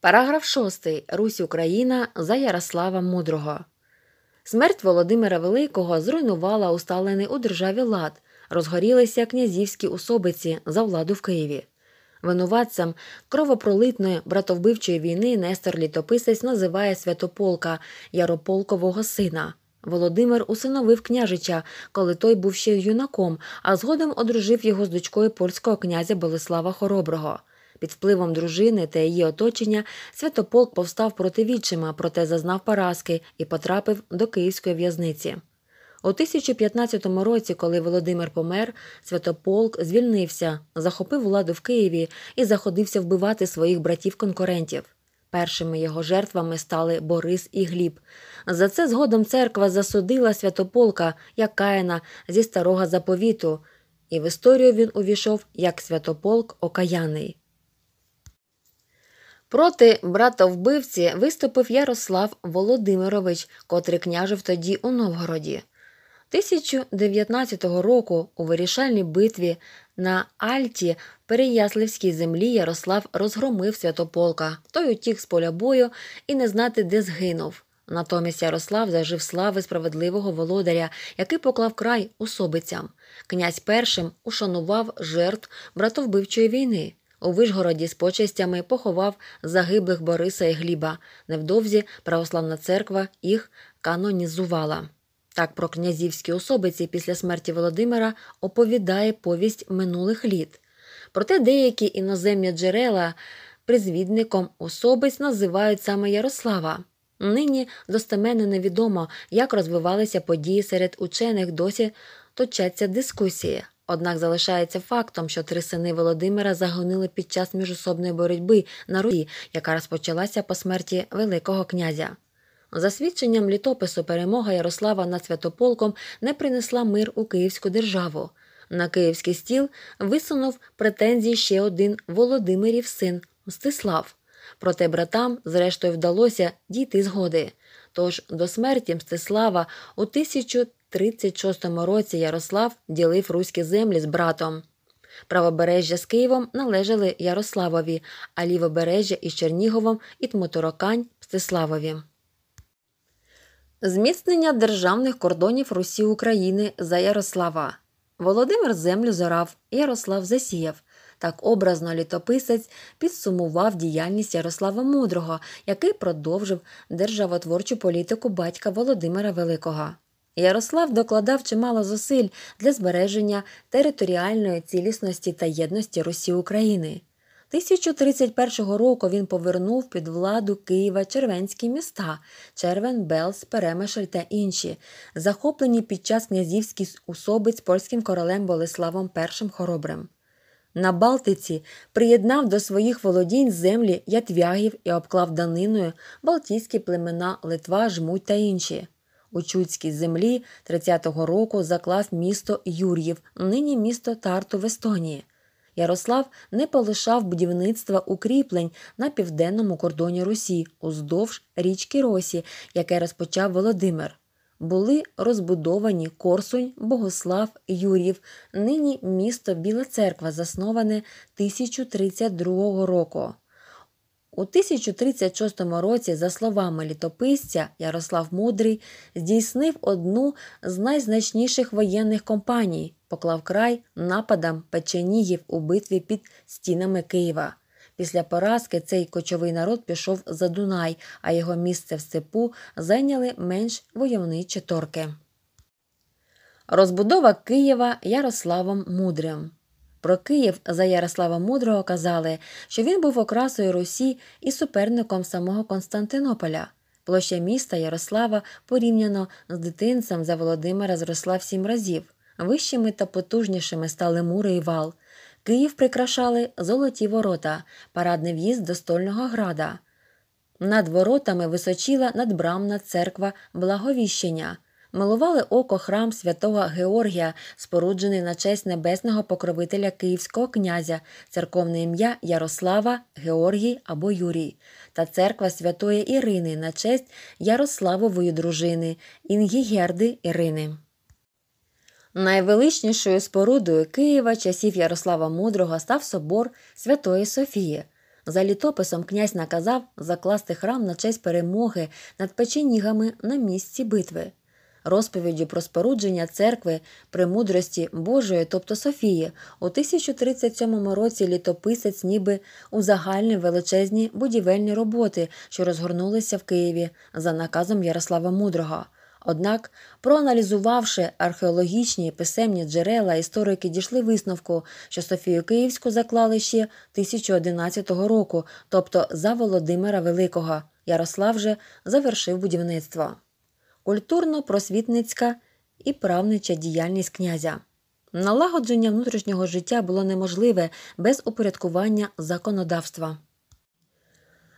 Параграф 6. Русь Україна за Ярослава Мудрого. Смерть Володимира Великого зруйнувала усталений у державі лад, розгорілися князівські особиці за владу в Києві. Винуватцем кровопролитної братовбивчої війни Нестор Літописець називає святополка Ярополкового сина. Володимир усиновив княжича, коли той був ще юнаком, а згодом одружив його з дочкою польського князя Болеслава Хороброго. Під впливом дружини та її оточення святополк повстав проти вічима, проте зазнав поразки і потрапив до київської в'язниці. У 1015 році, коли Володимир помер, святополк звільнився, захопив владу в Києві і заходився вбивати своїх братів-конкурентів. Першими його жертвами стали Борис і Гліб. За це згодом церква засудила святополка як Каїна зі старого заповіту, і в історію він увійшов як святополк Окаяний. Проти братовбивці виступив Ярослав Володимирович, котрий княжив тоді у Новгороді. 1019 року у вирішальній битві на Альті Переяславській землі Ярослав розгромив святополка, той утік з поля бою і не знати, де згинув. Натомість Ярослав зажив слави справедливого володаря, який поклав край особицям. Князь першим ушанував жертв братовбивчої війни. У Вишгороді з почестями поховав загиблих Бориса і Гліба. Невдовзі православна церква їх канонізувала. Так про князівські особиці після смерті Володимира оповідає повість минулих літ. Проте деякі іноземні джерела призвідником особиць називають саме Ярослава. Нині достеменно невідомо, як розвивалися події серед учених, досі точаться дискусії. Однак залишається фактом, що три сини Володимира загонили під час міжособної боротьби на Русі, яка розпочалася по смерті Великого князя. За свідченням літопису, перемога Ярослава над святополком не принесла мир у Київську державу. На київський стіл висунув претензії ще один Володимирів син Мстислав. Проте братам, зрештою, вдалося дійти згоди. Тож до смерті Мстислава у 1000 36 році Ярослав ділив руські землі з братом. Правобережжя з Києвом належали Ярославові, а лівобережжя із Черніговом і Тмоторокань Мстиславові. Зміцнення державних кордонів Русі України за Ярослава. Володимир землю зорав, Ярослав засіяв. Так образно літописець підсумував діяльність Ярослава Мудрого, який продовжив державотворчу політику батька Володимира Великого. Ярослав докладав чимало зусиль для збереження територіальної цілісності та єдності Русі України. 1031 року він повернув під владу Києва червенські міста Червен, Белс, Перемишель та інші, захоплені під час князівських усобиць польським королем Болеславом І Хоробрим. На Балтиці приєднав до своїх володінь землі ятвягів і обклав даниною Балтійські племена Литва, Жмуть та інші у Чудській землі 30-го року заклав місто Юр'їв, нині місто Тарту в Естонії. Ярослав не полишав будівництва укріплень на південному кордоні Русі уздовж річки Росі, яке розпочав Володимир. Були розбудовані Корсунь, Богослав, Юр'їв. Нині місто Біла Церква, засноване 1032 року. У 1036 році, за словами літописця, Ярослав Мудрий здійснив одну з найзначніших воєнних компаній, поклав край нападам печенігів у битві під стінами Києва. Після поразки цей кочовий народ пішов за Дунай, а його місце в степу зайняли менш войовничі торки. Розбудова Києва Ярославом Мудрим. Про Київ за Ярослава Мудрого казали, що він був окрасою Русі і суперником самого Константинополя. Площа міста Ярослава порівняно з дитинцем за Володимира зросла в сім разів. Вищими та потужнішими стали мури і вал. Київ прикрашали золоті ворота, парадний в'їзд до стольного града. Над воротами височіла надбрамна церква Благовіщення. Милували око храм святого Георгія, споруджений на честь небесного покровителя Київського князя, церковне ім'я Ярослава, Георгій або Юрій, та церква святої Ірини на честь Ярославової дружини, Інгігерди Ірини. Найвеличнішою спорудою Києва часів Ярослава Мудрого став собор Святої Софії. За літописом князь наказав закласти храм на честь перемоги над печенігами на місці битви розповіді про спорудження церкви при мудрості Божої, тобто Софії, у 1037 році літописець ніби узагальнив величезні будівельні роботи, що розгорнулися в Києві за наказом Ярослава Мудрого. Однак, проаналізувавши археологічні писемні джерела, історики дійшли висновку, що Софію Київську заклали ще 1011 року, тобто за Володимира Великого. Ярослав же завершив будівництво культурно-просвітницька і правнича діяльність князя. Налагодження внутрішнього життя було неможливе без упорядкування законодавства.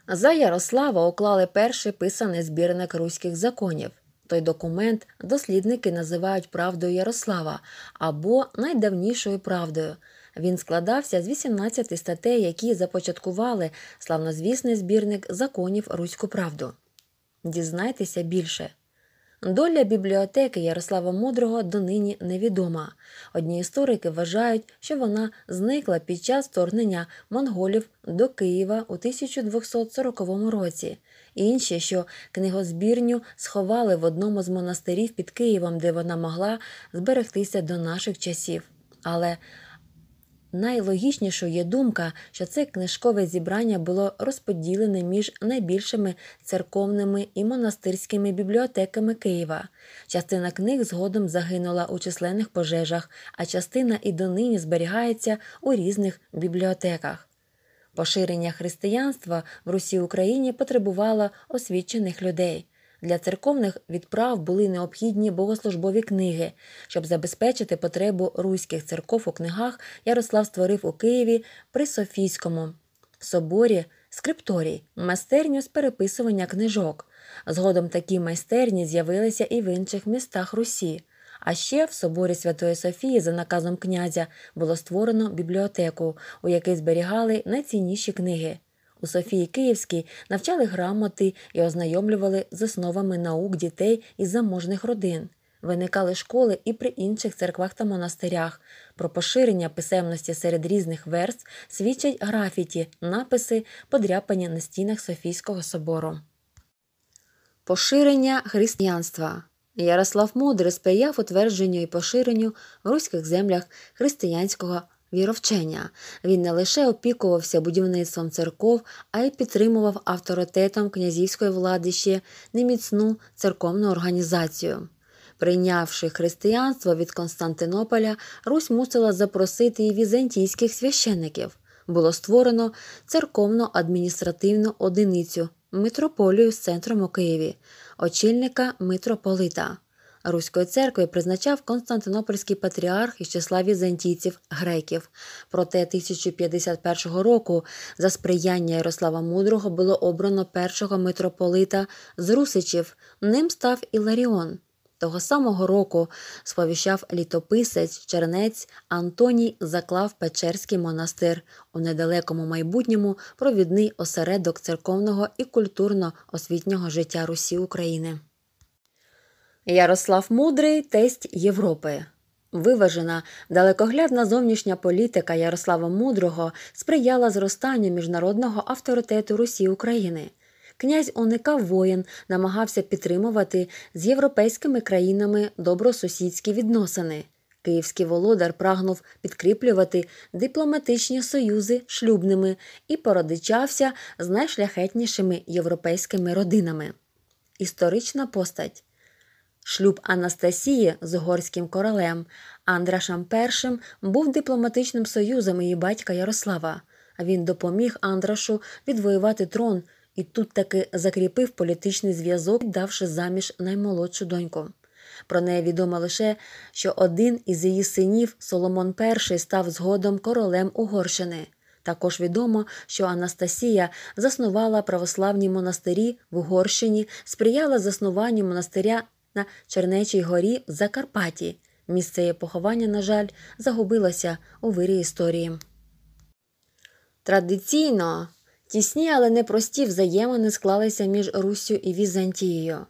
За Ярослава уклали перший писаний збірник руських законів. Той документ дослідники називають правдою Ярослава або найдавнішою правдою. Він складався з 18 статей, які започаткували славнозвісний збірник законів Руську правду. Дізнайтеся більше. Доля бібліотеки Ярослава Мудрого донині невідома. Одні історики вважають, що вона зникла під час вторгнення монголів до Києва у 1240 році. Інші, що книгозбірню сховали в одному з монастирів під Києвом, де вона могла зберегтися до наших часів. Але Найлогічнішою є думка, що це книжкове зібрання було розподілене між найбільшими церковними і монастирськими бібліотеками Києва. Частина книг згодом загинула у численних пожежах, а частина і донині зберігається у різних бібліотеках. Поширення християнства в Русі Україні потребувало освічених людей. Для церковних відправ були необхідні богослужбові книги. Щоб забезпечити потребу руських церков у книгах, Ярослав створив у Києві при Софійському соборі скрипторій, майстерню з переписування книжок. Згодом такі майстерні з'явилися і в інших містах Русі. А ще в соборі Святої Софії, за наказом князя, було створено бібліотеку, у якій зберігали найцінніші книги у Софії Київській навчали грамоти і ознайомлювали з основами наук дітей із заможних родин. Виникали школи і при інших церквах та монастирях. Про поширення писемності серед різних верст свідчать графіті, написи, подряпані на стінах Софійського собору. Поширення християнства. Ярослав Мудрий сприяв утвердженню і поширенню в руських землях християнського віровчення. Він не лише опікувався будівництвом церков, а й підтримував авторитетом князівської влади ще неміцну церковну організацію. Прийнявши християнство від Константинополя, Русь мусила запросити і візантійських священиків. Було створено церковно адміністративну одиницю митрополію з центром у Києві, очільника митрополита. Руської церкви призначав Константинопольський патріарх із числа візантійців греків. Проте 1051 року за сприяння Ярослава Мудрого було обрано першого митрополита з Русичів. Ним став Іларіон. Того самого року сповіщав літописець чернець Антоній заклав Печерський монастир у недалекому майбутньому провідний осередок церковного і культурно-освітнього життя Русі України. Ярослав Мудрий тесть Європи. Виважена далекоглядна зовнішня політика Ярослава Мудрого сприяла зростанню міжнародного авторитету Русі України. Князь уникав воїн, намагався підтримувати з європейськими країнами добросусідські відносини. Київський володар прагнув підкріплювати дипломатичні союзи шлюбними і породичався з найшляхетнішими європейськими родинами. Історична постать Шлюб Анастасії з горським королем Андрашем І був дипломатичним союзом її батька Ярослава. Він допоміг Андрашу відвоювати трон і тут таки закріпив політичний зв'язок, давши заміж наймолодшу доньку. Про неї відомо лише, що один із її синів, Соломон І, став згодом королем Угорщини. Також відомо, що Анастасія заснувала православні монастирі в Угорщині, сприяла заснуванню монастиря на Чернечій горі в Закарпатті. Місце її поховання, на жаль, загубилося у вирі історії. Традиційно тісні, але непрості взаємини склалися між Руссю і Візантією.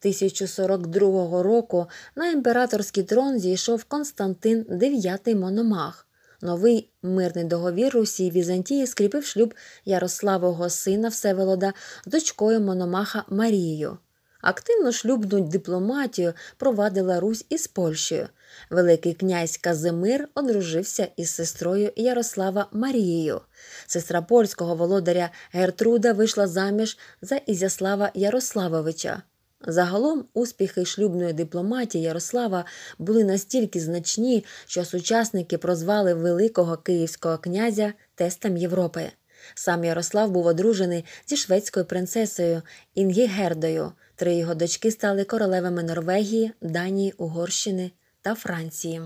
1042 року на імператорський трон зійшов Константин IX Мономах. Новий мирний договір Русі і Візантії скріпив шлюб Ярославого сина Всеволода з дочкою Мономаха Марією. Активну шлюбну дипломатію провадила Русь із Польщею. Великий князь Казимир одружився із сестрою Ярослава Марією. Сестра польського володаря Гертруда вийшла заміж за Ізяслава Ярославовича. Загалом успіхи шлюбної дипломатії Ярослава були настільки значні, що сучасники прозвали великого київського князя тестом Європи. Сам Ярослав був одружений зі шведською принцесою Інгігердою, Три його дочки стали королевами Норвегії, Данії, Угорщини та Франції.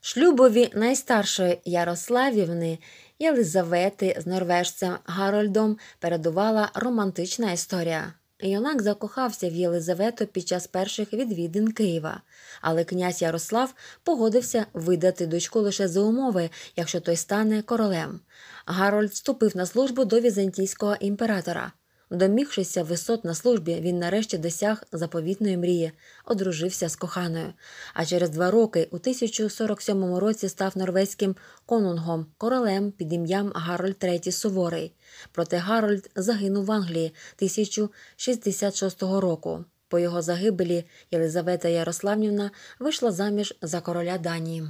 Шлюбові найстаршої Ярославівни Єлизавети з норвежцем Гарольдом передувала романтична історія. Юнак закохався в Єлизавету під час перших відвідин Києва, але князь Ярослав погодився видати дочку лише за умови, якщо той стане королем. Гарольд вступив на службу до візантійського імператора. Домігшися висот на службі, він нарешті досяг заповітної мрії, одружився з коханою. А через два роки, у 1047 році, став норвезьким конунгом, королем під ім'ям Гарольд III Суворий. Проте Гарольд загинув в Англії 1066 року. По його загибелі Єлизавета Ярославнівна вийшла заміж за короля Данії.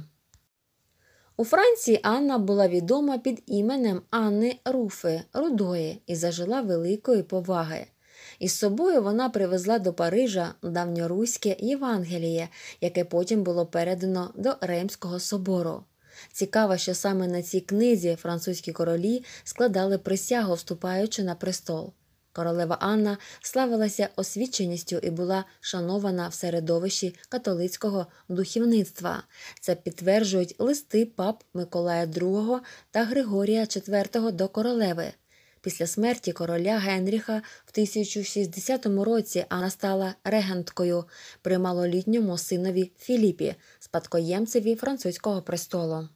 У Франції Анна була відома під іменем Анни Руфи, рудої, і зажила великої поваги. Із собою вона привезла до Парижа давньоруське Євангеліє, яке потім було передано до Римського собору. Цікаво, що саме на цій книзі французькі королі складали присягу, вступаючи на престол. Королева Анна славилася освіченістю і була шанована в середовищі католицького духівництва. Це підтверджують листи пап Миколая II та Григорія IV до королеви. Після смерті короля Генріха в 1060 році Анна стала регенткою при малолітньому синові Філіпі, спадкоємцеві французького престолу.